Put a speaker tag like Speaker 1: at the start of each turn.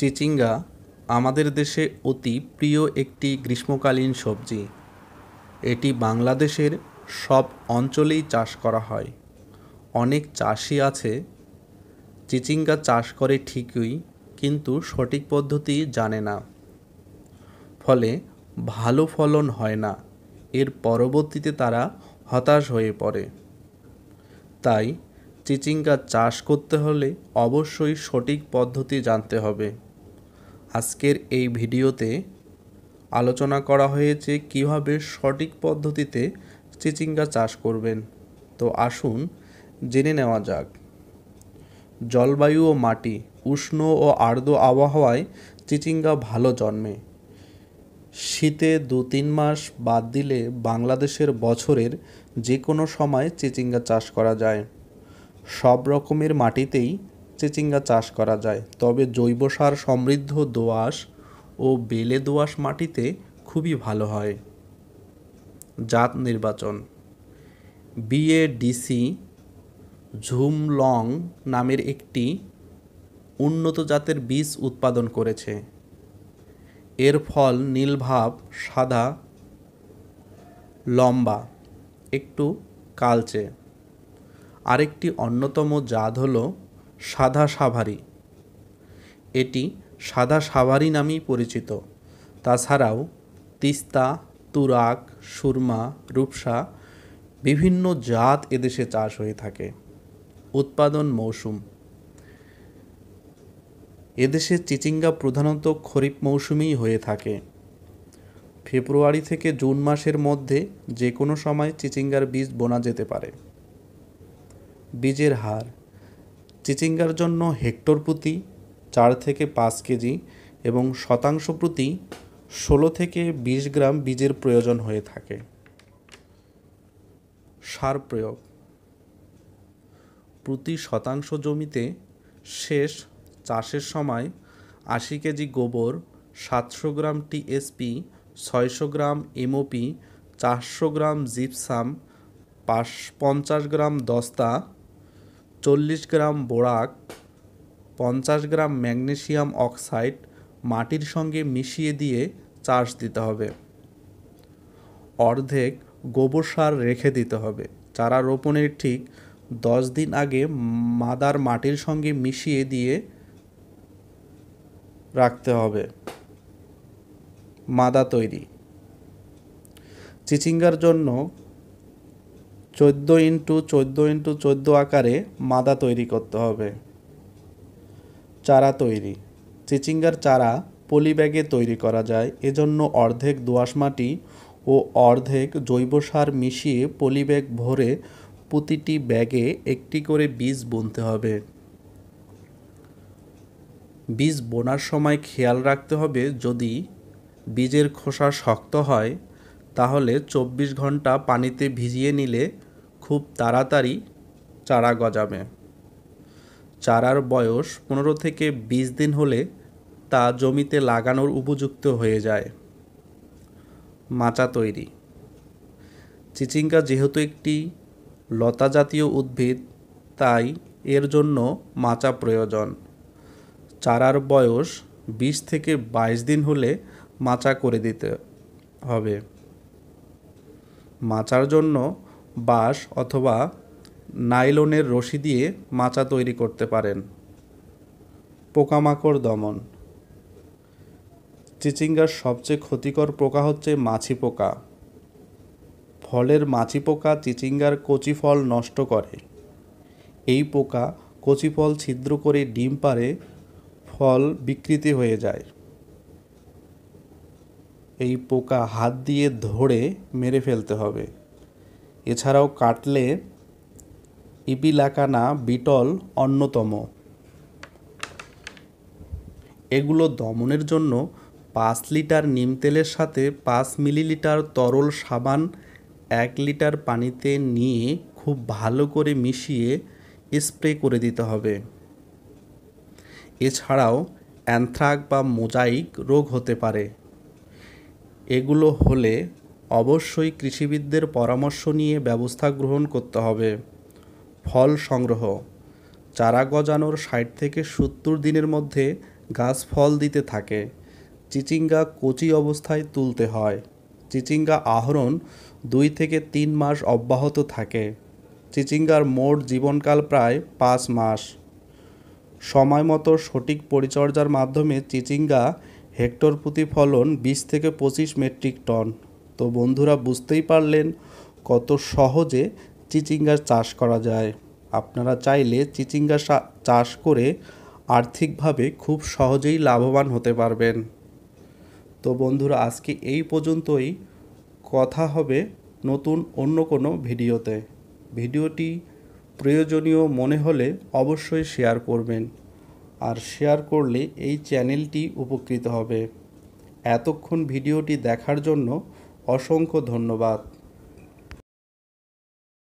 Speaker 1: চিচিঙ্গা আমাদের দেশে অতি প্রিয় একটি গ্রীষ্মকালীন সবজি এটি বাংলাদেশের সব অঞ্চলেই চাষ করা হয় অনেক চাষি আছে চিচিঙ্গা চাষ করে ঠিকই কিন্তু সঠিক পদ্ধতি জানে না ফলে ভালো ফলন হয় না এর পরবর্তীতে তারা হতাশ হয়ে পড়ে তাই চিচিঙ্গা চাষ করতে হলে অবশ্যই সঠিক পদ্ধতি জানতে হবে আজকের এই ভিডিওতে আলোচনা করা হয়েছে কিভাবে সঠিক পদ্ধতিতে চিচিঙ্গা চাষ করবেন তো আসুন জেনে নেওয়া যাক জলবায়ু ও মাটি উষ্ণ ও আর্দ্র আবহাওয়ায় চিচিঙ্গা ভালো জন্মে শীতে দু তিন মাস বাদ দিলে বাংলাদেশের বছরের যে কোনো সময় চিচিঙ্গা চাষ করা যায় সব রকমের মাটিতেই চিচিঙ্গা চাষ করা যায় তবে জৈব সার সমৃদ্ধ দোআঁশ ও বেলে দোআঁশ মাটিতে খুবই ভালো হয় জাত নির্বাচন বিএডিসি ঝুম লং নামের একটি উন্নত জাতের বীজ উৎপাদন করেছে এর ফল নীলভাব সাদা লম্বা একটু কালচে আরেকটি অন্যতম জাত হলো সাদা সাভারি এটি সাদা সাভারি নামেই পরিচিত তাছাড়াও তিস্তা তুরাক সুরমা রূপসা বিভিন্ন জাত এদেশে চাষ হয়ে থাকে উৎপাদন মৌসুম এদেশে চিচিঙ্গা প্রধানত খরিফ মৌসুমেই হয়ে থাকে ফেব্রুয়ারি থেকে জুন মাসের মধ্যে যে কোনো সময় চিচিঙ্গার বীজ বোনা যেতে পারে বীজের হার চিচিঙ্গার জন্য হেক্টর প্রতি চার থেকে পাঁচ কেজি এবং শতাংশ প্রতি ষোলো থেকে বিশ গ্রাম বীজের প্রয়োজন হয়ে থাকে সার প্রয়োগ প্রতি শতাংশ জমিতে শেষ চাষের সময় আশি কেজি গোবর সাতশো গ্রাম টিএসপি ছয়শো গ্রাম এমওপি চারশো গ্রাম জিপসাম পাঁচ পঞ্চাশ গ্রাম দস্তা চল্লিশ গ্রাম বোরাক পঞ্চাশ গ্রাম ম্যাগনেশিয়াম অক্সাইড মাটির সঙ্গে মিশিয়ে দিয়ে চাষ দিতে হবে অর্ধেক গোবর সার রেখে দিতে হবে চারা রোপণের ঠিক দশ দিন আগে মাদার মাটির সঙ্গে মিশিয়ে দিয়ে রাখতে হবে মাদা তৈরি চিচিঙ্গার জন্য চোদ্দ ইন্টু চোদ্দো ইন্টু চোদ্দ আকারে মাদা তৈরি করতে হবে চারা তৈরি চিচিঙ্গার চারা পলিব্যাগে তৈরি করা যায় এজন্য অর্ধেক দোআঁশ মাটি ও অর্ধেক জৈব সার মিশিয়ে পলিব্যাগ ভরে প্রতিটি ব্যাগে একটি করে বীজ বুনতে হবে বীজ বোনার সময় খেয়াল রাখতে হবে যদি বীজের খোসা শক্ত হয় তাহলে চব্বিশ ঘন্টা পানিতে ভিজিয়ে নিলে খুব তাড়াতাড়ি চারা গজাবে চারার বয়স পনেরো থেকে বিশ দিন হলে তা জমিতে লাগানোর উপযুক্ত হয়ে যায় মাচা তৈরি চিচিঙ্গা যেহেতু একটি লতা জাতীয় উদ্ভিদ তাই এর জন্য মাচা প্রয়োজন চারার বয়স বিশ থেকে বাইশ দিন হলে মাচা করে দিতে হবে মাচার জন্য বাঁশ অথবা নাইলনের রশি দিয়ে মাচা তৈরি করতে পারেন পোকামাকড় দমন চিচিঙ্গার সবচেয়ে ক্ষতিকর পোকা হচ্ছে মাছি পোকা ফলের মাছি পোকা চিচিঙ্গার কচি ফল নষ্ট করে এই পোকা কচি ফল ছিদ্র করে ডিম পারে ফল বিকৃতি হয়ে যায় এই পোকা হাত দিয়ে ধরে মেরে ফেলতে হবে এছাড়াও কাটলে ইপিলাকানা বিটল অন্যতম এগুলো দমনের জন্য পাঁচ লিটার নিম তেলের সাথে পাঁচ মিলিলিটার তরল সাবান এক লিটার পানিতে নিয়ে খুব ভালো করে মিশিয়ে স্প্রে করে দিতে হবে এছাড়াও অ্যান্থ্রাক বা মোজাইক রোগ হতে পারে এগুলো হলে অবশ্যই কৃষিবিদদের পরামর্শ নিয়ে ব্যবস্থা গ্রহণ করতে হবে ফল সংগ্রহ চারা গজানোর ষাট থেকে সত্তর দিনের মধ্যে গাছ ফল দিতে থাকে চিচিঙ্গা কচি অবস্থায় তুলতে হয় চিচিঙ্গা আহরণ দুই থেকে তিন মাস অব্যাহত থাকে চিচিঙ্গার মোট জীবনকাল প্রায় পাঁচ মাস সময় মতো সঠিক পরিচর্যার মাধ্যমে চিচিঙ্গা হেক্টর প্রতি ফলন বিশ থেকে পঁচিশ মেট্রিক টন তো বন্ধুরা বুঝতেই পারলেন কত সহজে চিচিঙ্গা চাষ করা যায় আপনারা চাইলে চিচিঙ্গা চাষ করে আর্থিকভাবে খুব সহজেই লাভবান হতে পারবেন তো বন্ধুরা আজকে এই পর্যন্তই কথা হবে নতুন অন্য কোনো ভিডিওতে ভিডিওটি প্রয়োজনীয় মনে হলে অবশ্যই শেয়ার করবেন আর শেয়ার করলে এই চ্যানেলটি উপকৃত হবে এতক্ষণ ভিডিওটি দেখার জন্য অসংখ্য ধন্যবাদ